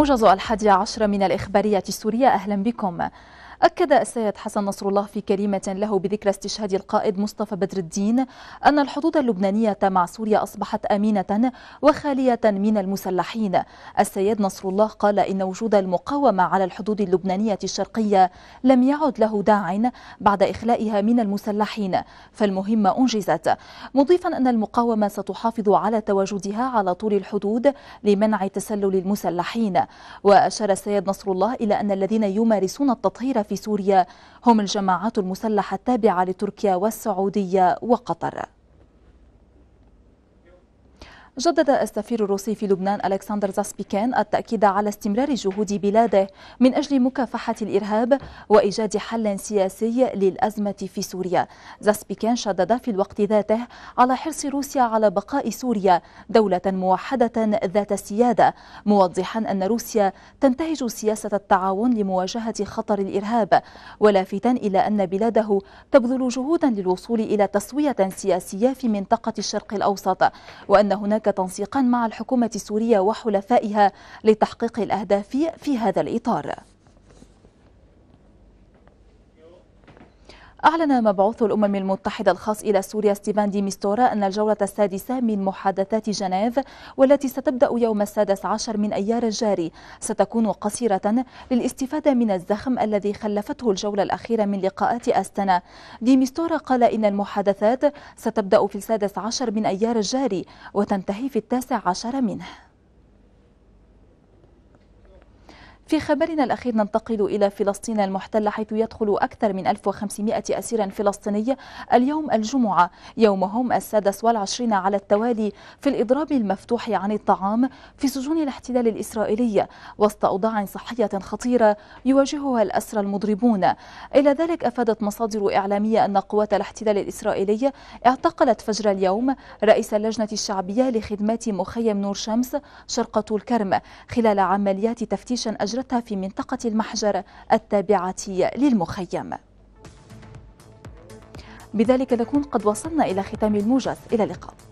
موجز الحادي عشر من الإخبارية السورية أهلا بكم أكد السيد حسن نصر الله في كلمة له بذكرى استشهاد القائد مصطفى بدر الدين أن الحدود اللبنانية مع سوريا أصبحت أمينة وخالية من المسلحين السيد نصر الله قال إن وجود المقاومة على الحدود اللبنانية الشرقية لم يعد له داع بعد إخلائها من المسلحين فالمهمة أنجزت مضيفا أن المقاومة ستحافظ على تواجدها على طول الحدود لمنع تسلل المسلحين وأشار السيد نصر الله إلى أن الذين يمارسون التطهير في سوريا هم الجماعات المسلحة التابعة لتركيا والسعودية وقطر جدد السفير الروسي في لبنان ألكسندر زاسبيكان التأكيد على استمرار جهود بلاده من أجل مكافحة الإرهاب وإيجاد حل سياسي للأزمة في سوريا زاسبيكان شدد في الوقت ذاته على حرص روسيا على بقاء سوريا دولة موحدة ذات سيادة موضحا أن روسيا تنتهج سياسة التعاون لمواجهة خطر الإرهاب ولافتا إلى أن بلاده تبذل جهودا للوصول إلى تسوية سياسية في منطقة الشرق الأوسط وأن هناك تنسيقا مع الحكومة السورية وحلفائها لتحقيق الأهداف في هذا الإطار أعلن مبعوث الأمم المتحدة الخاص إلى سوريا ستيفان دي ميستورا أن الجولة السادسة من محادثات جنيف والتي ستبدأ يوم السادس عشر من أيار الجاري ستكون قصيرة للاستفادة من الزخم الذي خلفته الجولة الأخيرة من لقاءات أستنا دي ميستورا قال إن المحادثات ستبدأ في السادس عشر من أيار الجاري وتنتهي في التاسع عشر منه في خبرنا الأخير ننتقل إلى فلسطين المحتلة حيث يدخل أكثر من 1500 أسير فلسطيني اليوم الجمعة يومهم السادس والعشرين على التوالي في الإضراب المفتوح عن الطعام في سجون الاحتلال الإسرائيلي وسط أوضاع صحية خطيرة يواجهها الأسرى المضربون إلى ذلك أفادت مصادر إعلامية أن قوات الاحتلال الإسرائيلي اعتقلت فجر اليوم رئيس اللجنة الشعبية لخدمات مخيم نور شمس شرقة الكرم خلال عمليات تفتيش أجرى مديرتها في منطقة المحجر التابعة للمخيم بذلك نكون قد وصلنا إلى ختام الموجز إلى اللقاء